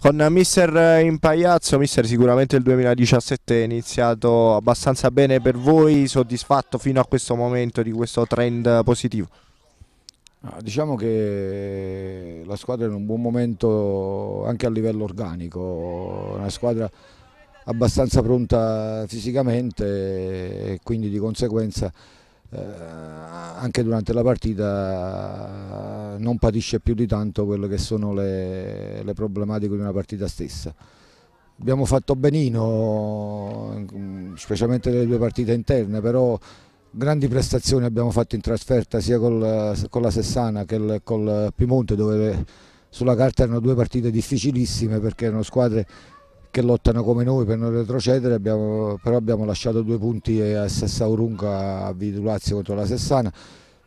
con Mister eh, Impaiazzo, Mister sicuramente il 2017 è iniziato abbastanza bene per voi, soddisfatto fino a questo momento di questo trend positivo? Ah, diciamo che la squadra è in un buon momento anche a livello organico, una squadra abbastanza pronta fisicamente e quindi di conseguenza eh, anche durante la partita eh, non patisce più di tanto quelle che sono le, le problematiche di una partita stessa. Abbiamo fatto benino, mm, specialmente nelle due partite interne, però grandi prestazioni abbiamo fatto in trasferta sia col, con la Sessana che col Piemonte dove sulla carta erano due partite difficilissime perché erano squadre che lottano come noi per non retrocedere, abbiamo, però abbiamo lasciato due punti a Sessaurunca a Vitulazio contro la Sessana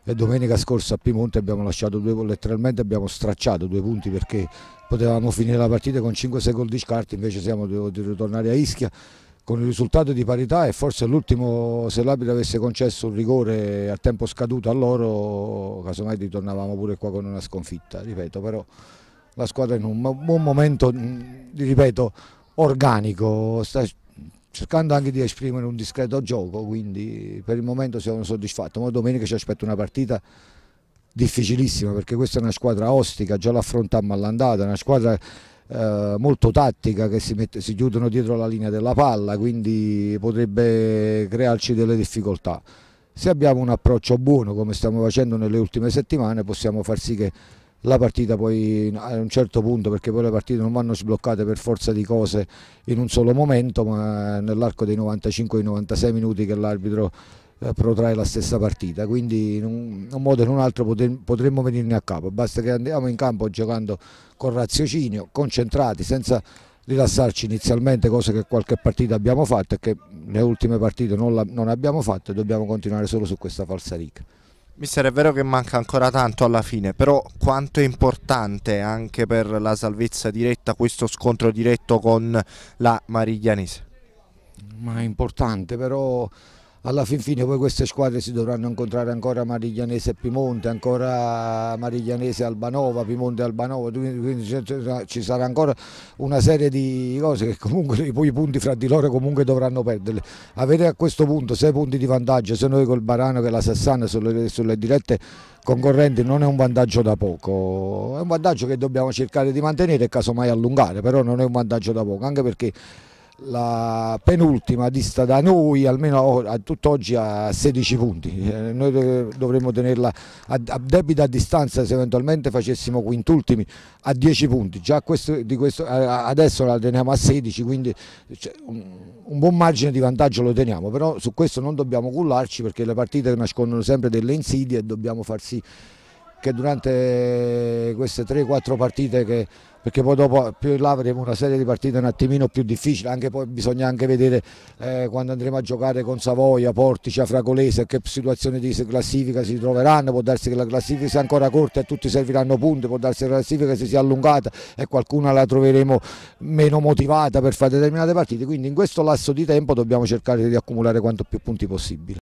e domenica scorsa a Piemonte abbiamo lasciato due, letteralmente abbiamo stracciato due punti perché potevamo finire la partita con 5-6 gol di scarti, invece siamo dovuti ritornare a Ischia con il risultato di parità e forse l'ultimo se l'abito avesse concesso un rigore a tempo scaduto a loro casomai ritornavamo pure qua con una sconfitta ripeto però la squadra in un buon momento ripeto organico, sta cercando anche di esprimere un discreto gioco, quindi per il momento siamo soddisfatti, Ma domenica ci aspetta una partita difficilissima perché questa è una squadra ostica, già l'affrontammo all'andata, una squadra eh, molto tattica che si, mette, si chiudono dietro la linea della palla, quindi potrebbe crearci delle difficoltà. Se abbiamo un approccio buono come stiamo facendo nelle ultime settimane possiamo far sì che la partita poi a un certo punto, perché poi le partite non vanno sbloccate per forza di cose in un solo momento, ma nell'arco dei 95-96 minuti che l'arbitro eh, protrae la stessa partita, quindi in un, modo o in un altro potremmo venirne a capo, basta che andiamo in campo giocando con raziocinio, concentrati, senza rilassarci inizialmente, cosa che qualche partita abbiamo fatto e che le ultime partite non, la, non abbiamo fatto e dobbiamo continuare solo su questa falsa riga. Mister, è vero che manca ancora tanto alla fine, però quanto è importante anche per la salvezza diretta questo scontro diretto con la Mariglianese? Ma è importante, però alla fin fine poi queste squadre si dovranno incontrare ancora Mariglianese e Pimonte, ancora Mariglianese e Albanova, Pimonte e Albanova, quindi ci sarà ancora una serie di cose che comunque poi i punti fra di loro comunque dovranno perderle. Avere a questo punto sei punti di vantaggio, se noi col Barano che la Sassana sulle, sulle dirette concorrenti non è un vantaggio da poco, è un vantaggio che dobbiamo cercare di mantenere e casomai allungare, però non è un vantaggio da poco, anche perché la penultima dista da noi almeno a tutt'oggi a 16 punti eh, noi eh, dovremmo tenerla a, debita a distanza se eventualmente facessimo quintultimi a 10 punti già questo, questo, adesso la teniamo a 16 quindi cioè, un, un, buon margine di vantaggio lo teniamo però su questo non dobbiamo cullarci perché le partite nascondono sempre delle insidie e dobbiamo far sì che durante queste 3-4 partite che perché poi dopo più in là avremo una serie di partite un attimino più difficili, anche poi bisogna anche vedere eh, quando andremo a giocare con Savoia, Portici, Fragolese, che situazione di classifica si troveranno, può darsi che la classifica sia ancora corta e tutti serviranno punti, può darsi che la classifica si sia allungata e qualcuna la troveremo meno motivata per fare determinate partite, quindi in questo lasso di tempo dobbiamo cercare di accumulare quanto più punti possibile.